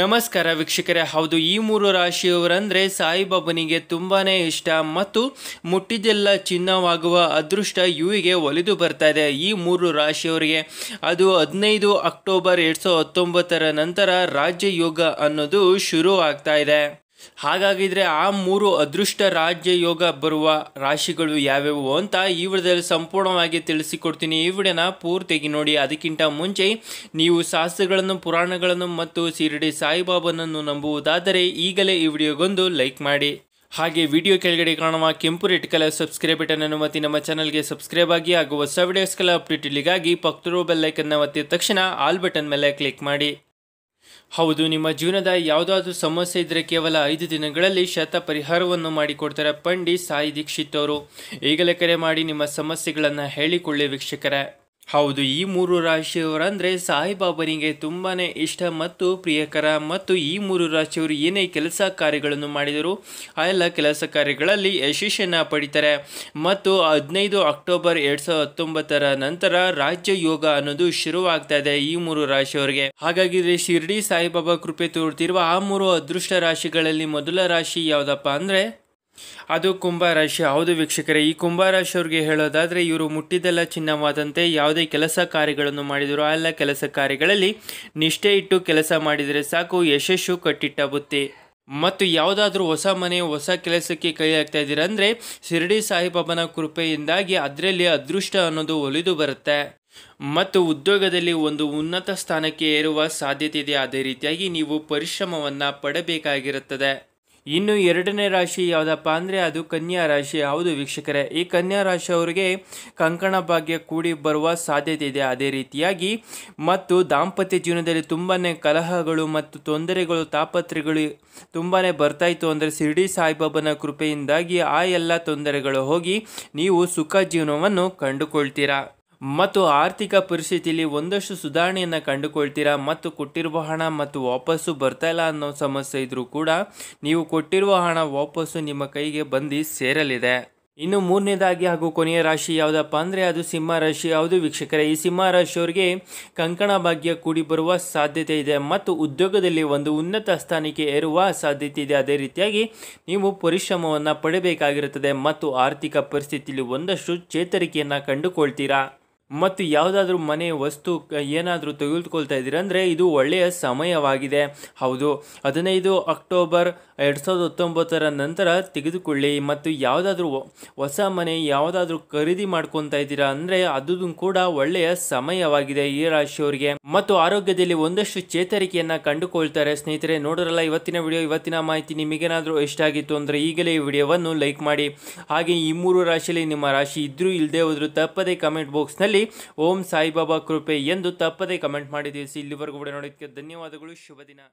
ನಮಸ್ಕಾರ ವೀಕ್ಷಕರೇ ಹೌದು ಈ ಮೂರು ರಾಶಿಯವರಂದರೆ ಸಾಯಿಬಾಬನಿಗೆ ತುಂಬಾ ಇಷ್ಟ ಮತ್ತು ಮುಟ್ಟಿದೆಲ್ಲ ಚಿನ್ನವಾಗುವ ಅದೃಷ್ಟ ಇವಿಗೆ ಒಲಿದು ಬರ್ತಾ ಇದೆ ಈ ಮೂರು ರಾಶಿಯವರಿಗೆ ಅದು ಹದಿನೈದು ಅಕ್ಟೋಬರ್ ಎರಡು ಸಾವಿರದ ಹತ್ತೊಂಬತ್ತರ ನಂತರ ರಾಜ್ಯ ಯೋಗ ಅನ್ನೋದು ಶುರು ಆಗ್ತಾ ಇದೆ ಹಾಗಾಗಿದ್ರೆ ಆ ಮೂರು ಅದೃಷ್ಟ ರಾಜ್ಯ ಯೋಗ ಬರುವ ರಾಶಿಗಳು ಯಾವ್ಯಾವು ಅಂತ ಈ ವಿಡಿಯೋದಲ್ಲಿ ಸಂಪೂರ್ಣವಾಗಿ ತಿಳಿಸಿಕೊಡ್ತೀನಿ ಈ ವಿಡಿಯೋನ ಪೂರ್ತಿಯಾಗಿ ನೋಡಿ ಅದಕ್ಕಿಂತ ಮುಂಚೆ ನೀವು ಶಾಸ್ತ್ರಗಳನ್ನು ಪುರಾಣಗಳನ್ನು ಮತ್ತು ಶಿರಡಿ ಸಾಯಿಬಾಬನನ್ನು ನಂಬುವುದಾದರೆ ಈಗಲೇ ಈ ವಿಡಿಯೋಗೊಂದು ಲೈಕ್ ಮಾಡಿ ಹಾಗೆ ವಿಡಿಯೋ ಕೆಳಗಡೆ ಕಾಣುವ ಕೆಂಪು ರೆಡ್ ಕಲರ್ ಸಬ್ಸ್ಕ್ರೈಬ್ ಬಟನ್ ಅನ್ನು ನಮ್ಮ ಚಾನಲ್ಗೆ ಸಬ್ಸ್ಕ್ರೈಬ್ ಆಗಿ ಹಾಗೂ ಹೊಸ ವಿಡಿಯೋಸ್ಗಳ ಅಪ್ಡೇಟ್ ಇಲ್ಲಿಗಾಗಿ ಪಕ್ಕದರೋ ಬೆಲ್ಲೈಕನ್ನ ಒತ್ತಿದ ತಕ್ಷಣ ಆಲ್ ಬಟನ್ ಮೇಲೆ ಕ್ಲಿಕ್ ಮಾಡಿ ಹೌದು ನಿಮ್ಮ ಜೀವನದ ಯಾವುದಾದ್ರೂ ಸಮಸ್ಯೆ ಇದ್ದರೆ ಕೇವಲ ಐದು ದಿನಗಳಲ್ಲಿ ಶತ ಪರಿಹಾರವನ್ನು ಮಾಡಿಕೊಡ್ತಾರೆ ಪಂಡಿತ್ ಸಾಯಿ ದೀಕ್ಷಿತ್ ಅವರು ಈಗಲೇ ಕರೆ ಮಾಡಿ ನಿಮ್ಮ ಸಮಸ್ಯೆಗಳನ್ನು ಹೇಳಿಕೊಳ್ಳಿ ವೀಕ್ಷಕರೇ ಹೌದು ಈ ಮೂರು ರಾಶಿಯವರಂದರೆ ಸಾಯಿಬಾಬನಿಗೆ ತುಂಬಾ ಇಷ್ಟ ಮತ್ತು ಪ್ರಿಯಕರ ಮತ್ತು ಈ ಮೂರು ರಾಶಿಯವರು ಏನೇ ಕೆಲಸ ಕಾರ್ಯಗಳನ್ನು ಮಾಡಿದರೂ ಆ ಎಲ್ಲ ಕೆಲಸ ಕಾರ್ಯಗಳಲ್ಲಿ ಯಶಸ್ಸನ್ನು ಪಡಿತಾರೆ ಮತ್ತು ಹದಿನೈದು ಅಕ್ಟೋಬರ್ ಎರಡು ಸಾವಿರದ ಹತ್ತೊಂಬತ್ತರ ನಂತರ ರಾಜ್ಯ ಯೋಗ ಅನ್ನೋದು ಶುರುವಾಗ್ತಾ ಇದೆ ಈ ಮೂರು ರಾಶಿಯವರಿಗೆ ಹಾಗಾಗಿ ಶಿರ್ಡಿ ಸಾಯಿಬಾಬಾ ಕೃಪೆ ತೋರ್ತಿರುವ ಆ ಮೂರು ಅದೃಷ್ಟ ರಾಶಿಗಳಲ್ಲಿ ಮೊದಲ ರಾಶಿ ಯಾವುದಪ್ಪ ಅಂದರೆ ಅದು ಕುಂಭರಾಶಿ ಹೌದು ವೀಕ್ಷಕರೇ ಈ ಕುಂಭರಾಶಿಯವ್ರಿಗೆ ಹೇಳೋದಾದರೆ ಇವರು ಮುಟ್ಟಿದೆಲ್ಲ ಚಿನ್ನವಾದಂತೆ ಯಾವುದೇ ಕೆಲಸ ಕಾರ್ಯಗಳನ್ನು ಮಾಡಿದರೂ ಆ ಎಲ್ಲ ಕೆಲಸ ಕಾರ್ಯಗಳಲ್ಲಿ ನಿಷ್ಠೆ ಇಟ್ಟು ಕೆಲಸ ಮಾಡಿದರೆ ಸಾಕು ಯಶಸ್ಸು ಕಟ್ಟಿಟ್ಟ ಬುತ್ತಿ ಮತ್ತು ಯಾವುದಾದ್ರೂ ಹೊಸ ಮನೆ ಹೊಸ ಕೆಲಸಕ್ಕೆ ಕೈ ಹಾಕ್ತಾ ಇದ್ದೀರಾ ಅಂದರೆ ಶಿರಡಿ ಸಾಹಿಬಾಬನ ಕೃಪೆಯಿಂದಾಗಿ ಅದರಲ್ಲಿ ಅದೃಷ್ಟ ಅನ್ನೋದು ಒಲಿದು ಬರುತ್ತೆ ಮತ್ತು ಉದ್ಯೋಗದಲ್ಲಿ ಒಂದು ಉನ್ನತ ಸ್ಥಾನಕ್ಕೆ ಏರುವ ಸಾಧ್ಯತೆ ಇದೆ ಅದೇ ರೀತಿಯಾಗಿ ನೀವು ಪರಿಶ್ರಮವನ್ನು ಪಡಬೇಕಾಗಿರುತ್ತದೆ ಇನ್ನು ಎರಡನೇ ರಾಶಿ ಯಾವುದಪ್ಪ ಅಂದರೆ ಅದು ಕನ್ಯಾ ರಾಶಿ ಹೌದು ವೀಕ್ಷಕರೇ ಈ ಕನ್ಯಾ ಅವರಿಗೆ ಕಂಕಣ ಭಾಗ್ಯ ಕೂಡಿ ಬರುವ ಸಾಧ್ಯತೆ ಇದೆ ಅದೇ ರೀತಿಯಾಗಿ ಮತ್ತು ದಾಂಪತ್ಯ ಜೀವನದಲ್ಲಿ ತುಂಬಾ ಕಲಹಗಳು ಮತ್ತು ತೊಂದರೆಗಳು ತಾಪತ್ರೆಗಳು ತುಂಬಾ ಬರ್ತಾಯಿತ್ತು ಅಂದರೆ ಶಿರ್ಡಿ ಸಾಯಿಬಾಬನ ಕೃಪೆಯಿಂದಾಗಿ ಆ ಎಲ್ಲ ತೊಂದರೆಗಳು ಹೋಗಿ ನೀವು ಸುಖ ಜೀವನವನ್ನು ಕಂಡುಕೊಳ್ತೀರಾ ಮತ್ತು ಆರ್ಥಿಕ ಪರಿಸ್ಥಿತಿಯಲ್ಲಿ ಒಂದಷ್ಟು ಸುಧಾರಣೆಯನ್ನು ಕಂಡುಕೊಳ್ತೀರಾ ಮತ್ತು ಕೊಟ್ಟಿರುವ ಹಣ ಮತ್ತು ವಾಪಸ್ಸು ಬರ್ತಾ ಇಲ್ಲ ಅನ್ನೋ ಸಮಸ್ಯೆ ಇದ್ದರೂ ಕೂಡ ನೀವು ಕೊಟ್ಟಿರುವ ಹಣ ವಾಪಸ್ಸು ನಿಮ್ಮ ಕೈಗೆ ಬಂದು ಸೇರಲಿದೆ ಇನ್ನು ಮೂರನೇದಾಗಿ ಹಾಗೂ ಕೊನೆಯ ರಾಶಿ ಯಾವುದಪ್ಪ ಅಂದರೆ ಅದು ಸಿಂಹ ರಾಶಿ ಯಾವುದು ವೀಕ್ಷಕರೇ ಈ ಸಿಂಹ ರಾಶಿಯವರಿಗೆ ಕಂಕಣ ಭಾಗ್ಯ ಕೂಡಿ ಬರುವ ಸಾಧ್ಯತೆ ಇದೆ ಮತ್ತು ಉದ್ಯೋಗದಲ್ಲಿ ಒಂದು ಉನ್ನತ ಸ್ಥಾನಕ್ಕೆ ಏರುವ ಸಾಧ್ಯತೆ ಇದೆ ಅದೇ ರೀತಿಯಾಗಿ ನೀವು ಪರಿಶ್ರಮವನ್ನು ಪಡಬೇಕಾಗಿರುತ್ತದೆ ಮತ್ತು ಆರ್ಥಿಕ ಪರಿಸ್ಥಿತಿಯಲ್ಲಿ ಒಂದಷ್ಟು ಚೇತರಿಕೆಯನ್ನು ಕಂಡುಕೊಳ್ತೀರಾ ಮತ್ತು ಯಾವುದಾದ್ರೂ ಮನೆ ವಸ್ತು ಏನಾದರೂ ತೆಗೆದುಕೊಳ್ತಾ ಇದ್ದೀರಾ ಅಂದರೆ ಇದು ಒಳ್ಳೆಯ ಸಮಯವಾಗಿದೆ ಹೌದು ಹದಿನೈದು ಅಕ್ಟೋಬರ್ ಎರಡು ಸಾವಿರದ ಹತ್ತೊಂಬತ್ತರ ನಂತರ ತೆಗೆದುಕೊಳ್ಳಿ ಮತ್ತು ಯಾವುದಾದ್ರೂ ಹೊಸ ಮನೆ ಯಾವುದಾದ್ರೂ ಖರೀದಿ ಮಾಡ್ಕೊತಾ ಇದ್ದೀರಾ ಅಂದರೆ ಅದು ಕೂಡ ಒಳ್ಳೆಯ ಸಮಯವಾಗಿದೆ ಈ ರಾಶಿಯವರಿಗೆ ಮತ್ತು ಆರೋಗ್ಯದಲ್ಲಿ ಒಂದಷ್ಟು ಚೇತರಿಕೆಯನ್ನು ಕಂಡುಕೊಳ್ತಾರೆ ಸ್ನೇಹಿತರೆ ನೋಡೋರಲ್ಲ ಇವತ್ತಿನ ವಿಡಿಯೋ ಇವತ್ತಿನ ಮಾಹಿತಿ ನಿಮಗೇನಾದರೂ ಇಷ್ಟ ಆಗಿತ್ತು ಅಂದರೆ ಈಗಲೇ ಈ ವಿಡಿಯೋವನ್ನು ಲೈಕ್ ಮಾಡಿ ಹಾಗೆ ಈ ಮೂರು ರಾಶಿಯಲ್ಲಿ ನಿಮ್ಮ ರಾಶಿ ಇದ್ದರೂ ಇಲ್ಲದೆ ಹೋದರೂ ತಪ್ಪದೇ ಕಮೆಂಟ್ ಬಾಕ್ಸ್ನಲ್ಲಿ ಮಾಡಿ ಓಂ ಸಾಯಿಬಾಬಾ ಕೃಪೆ ಎಂದು ತಪ್ಪದೇ ಕಮೆಂಟ್ ಮಾಡಿ ತಿಳಿಸಿ ಇಲ್ಲಿವರೆಗೂ ಕೂಡ ನೋಡಿದ್ದಕ್ಕೆ ಧನ್ಯವಾದಗಳು ಶುಭ ದಿನ